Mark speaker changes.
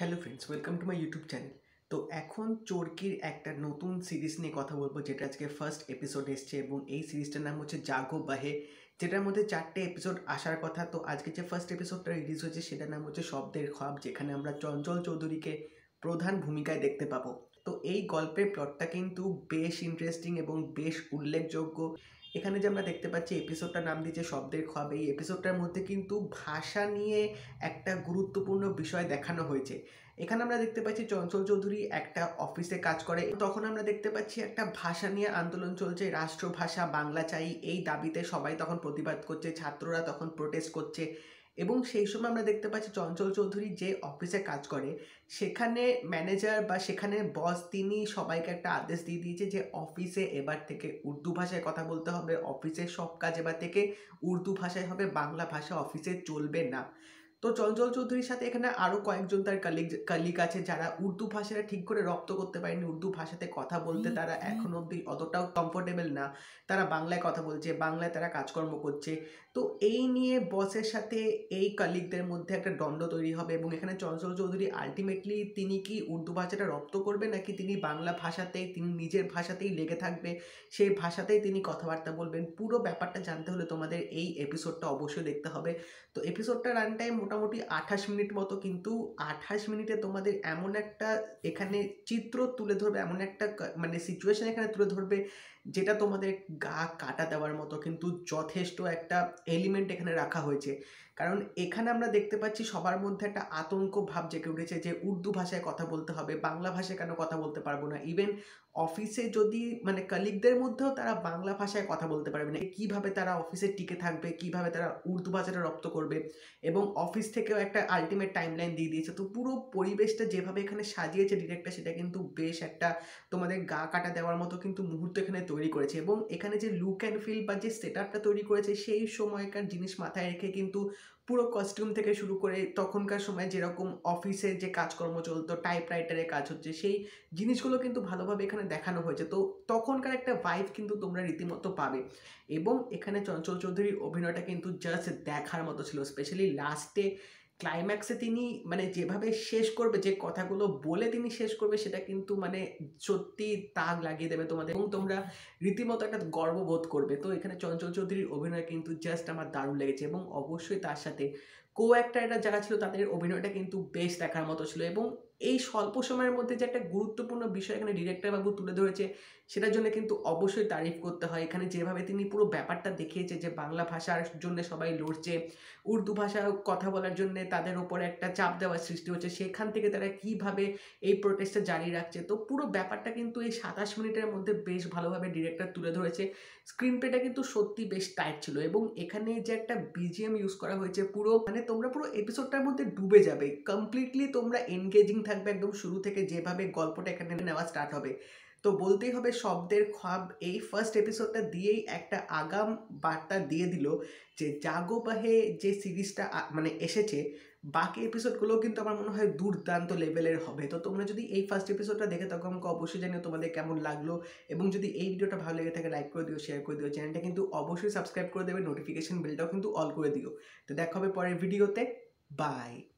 Speaker 1: Hello friends welcome to my YouTube channel তো এখন চোরকির একটা নতুন সিরিজ নিয়ে কথা বলবো যেটা আজকে ফার্স্ট এপিসোড এসছে এবং এই সিরিজটার নাম হচ্ছে জাগো বাহে যেটার মধ্যে চারটে এপিসোড আসার কথা তো আজকে যে ফার্স্ট এপিসোডটা রিলিজ হয়েছে সেটার নাম হচ্ছে শব্দের খাব যেখানে আমরা চঞ্চল চৌধুরীকে প্রধান ভূমিকায় দেখতে পাবো তো এই গল্পের প্লটটা কিন্তু বেশ ইন্টারেস্টিং এবং বেশ উল্লেখযোগ্য এখানে যে আমরা দেখতে পাচ্ছি এপিসোডটার নাম দিয়েছে শব্দের খব এই এপিসোডটার মধ্যে কিন্তু ভাষা নিয়ে একটা গুরুত্বপূর্ণ বিষয় দেখানো হয়েছে এখানে আমরা দেখতে পাচ্ছি চঞ্চল চৌধুরী একটা অফিসে কাজ করে তখন আমরা দেখতে পাচ্ছি একটা ভাষা নিয়ে আন্দোলন চলছে রাষ্ট্রভাষা বাংলা চাই এই দাবিতে সবাই তখন প্রতিবাদ করছে ছাত্ররা তখন প্রোটেস্ট করছে এবং সেই সময় আমরা দেখতে পাচ্ছি চঞ্চল চৌধুরী যে অফিসে কাজ করে সেখানে ম্যানেজার বা সেখানে বস তিনি সবাইকে একটা আদেশ দিয়ে দিয়েছে যে অফিসে এবার থেকে উর্দু ভাষায় কথা বলতে হবে অফিসের সব কাজ এবার থেকে উর্দু ভাষায় হবে বাংলা ভাষা অফিসে চলবে না তো চঞ্চল চৌধুরীর সাথে এখানে আরও কয়েকজন তার কালিগ কালিগ আছে যারা উর্দু ভাষাটা ঠিক করে রপ্ত করতে পারেনি উর্দু ভাষাতে কথা বলতে তারা হ্যাঁ, এখন হ্যাঁ। অব্দি অতটাও কমফোর্টেবল না তারা বাংলায় কথা বলছে বাংলায় তারা কাজকর্ম করছে তো এই নিয়ে বসের সাথে এই কালিগদের মধ্যে একটা দ্বন্দ্ব তৈরি হবে এবং এখানে চঞ্চল চৌধুরী আলটিমেটলি তিনি কি উর্দু ভাষাটা রপ্ত করবে নাকি তিনি বাংলা ভাষাতেই তিনি নিজের ভাষাতেই লেগে থাকবে সেই ভাষাতেই তিনি কথাবার্তা বলবেন পুরো ব্যাপারটা জানতে হলে তোমাদের এই এপিসোডটা অবশ্যই দেখতে হবে তো এপিসোডটা রান টাইম মোটামুটি আঠাশ মিনিট মতো কিন্তু আঠাশ মিনিটে তোমাদের এমন একটা এখানে চিত্র তুলে ধরবে এমন একটা মানে সিচুয়েশান এখানে তুলে ধরবে যেটা তোমাদের গা কাটা দেওয়ার মতো কিন্তু যথেষ্ট একটা এলিমেন্ট এখানে রাখা হয়েছে কারণ এখানে আমরা দেখতে পাচ্ছি সবার মধ্যে একটা আতঙ্ক ভাব জেগে উঠেছে যে উর্দু ভাষায় কথা বলতে হবে বাংলা ভাষায় কেন কথা বলতে পারবো না ইভেন অফিসে যদি মানে কলিগদের মধ্যেও তারা বাংলা ভাষায় কথা বলতে পারবে না কীভাবে তারা অফিসে টিকে থাকবে কিভাবে তারা উর্দু ভাষাটা রপ্ত করবে এবং অফিস থেকেও একটা আলটিমেট টাইমলাইন দিয়ে দিয়েছে তো পুরো পরিবেশটা যেভাবে এখানে সাজিয়েছে ডিরেক্টটা সেটা কিন্তু বেশ একটা তোমাদের গা কাটা দেওয়ার মতো কিন্তু মুহূর্ত এখানে তৈরি করেছে এবং এখানে যে লুক অ্যান্ড ফিল বা যে সেট তৈরি করেছে সেই সময়কার জিনিস মাথায় রেখে কিন্তু পুরো কস্টিউম থেকে শুরু করে তখনকার সময় যেরকম অফিসে যে কাজকর্ম চলতো টাইপরাইটারে কাজ হচ্ছে সেই জিনিসগুলো কিন্তু ভালোভাবে এখানে দেখানো হয়েছে তো তখনকার একটা ভাইব কিন্তু তোমরা রীতিমতো পাবে এবং এখানে চঞ্চল চৌধুরীর অভিনয়টা কিন্তু জাস্ট দেখার মতো ছিল স্পেশালি লাস্টে ক্লাইম্যাক্সে তিনি মানে যেভাবে শেষ করবে যে কথাগুলো বলে তিনি শেষ করবে সেটা কিন্তু মানে সত্যি তাগ লাগিয়ে দেবে তোমাদের এবং তোমরা রীতিমতো একটা গর্ববোধ করবে তো এখানে চঞ্চল চৌধুরীর অভিনয় কিন্তু জাস্ট আমার দারুণ লেগেছে এবং অবশ্যই তার সাথে কো অ্যাক্টারেরা যারা ছিল তাদের অভিনয়টা কিন্তু বেশ দেখার মতো ছিল এবং এই স্বল্প সময়ের মধ্যে যে একটা গুরুত্বপূর্ণ বিষয় এখানে ডিরেক্টর বাবু তুলে ধরেছে সেটার জন্য কিন্তু অবশ্যই তারিফ করতে হয় এখানে যেভাবে তিনি পুরো ব্যাপারটা দেখিয়েছে যে বাংলা ভাষার জন্য সবাই লড়ছে উর্দু ভাষা কথা বলার জন্য তাদের ওপরে একটা চাপ দেওয়ার সৃষ্টি হচ্ছে সেখান থেকে তারা কিভাবে এই প্রোটেস্টটা জারি রাখছে তো পুরো ব্যাপারটা কিন্তু এই সাতাশ মিনিটের মধ্যে বেশ ভালোভাবে ডিরেক্টর তুলে ধরেছে স্ক্রিন প্লেটা কিন্তু সত্যি বেশ টাইট ছিল এবং এখানে যে একটা বিজিএম ইউজ করা হয়েছে পুরো মানে তোমরা পুরো এপিসোডটার মধ্যে ডুবে যাবে কমপ্লিটলি তোমরা এনগেজিং থাকবে একদম শুরু থেকে যেভাবে গল্পটা এখানে নেওয়া স্টার্ট হবে তো বলতেই হবে শব্দের খাব এই ফার্স্ট এপিসোডটা দিয়েই একটা আগাম বার্তা দিয়ে দিল যে জাগো যে সিরিজটা মানে এসেছে বাকি এপিসোডগুলো কিন্তু আমার মনে হয় দুর্দান্ত লেভেলের হবে তো তোমরা যদি এই ফার্স্ট এপিসোডটা দেখে থাকো আমাকে অবশ্যই জানিও তোমাদের কেমন লাগলো এবং যদি এই ভিডিওটা ভালো লেগে থাকে লাইক করে দিও শেয়ার করে দিও চ্যানেলটা কিন্তু অবশ্যই সাবস্ক্রাইব করে দেবে নোটিফিকেশন বেলটাও কিন্তু অল করে দিও তো দেখা হবে পরের ভিডিওতে বাই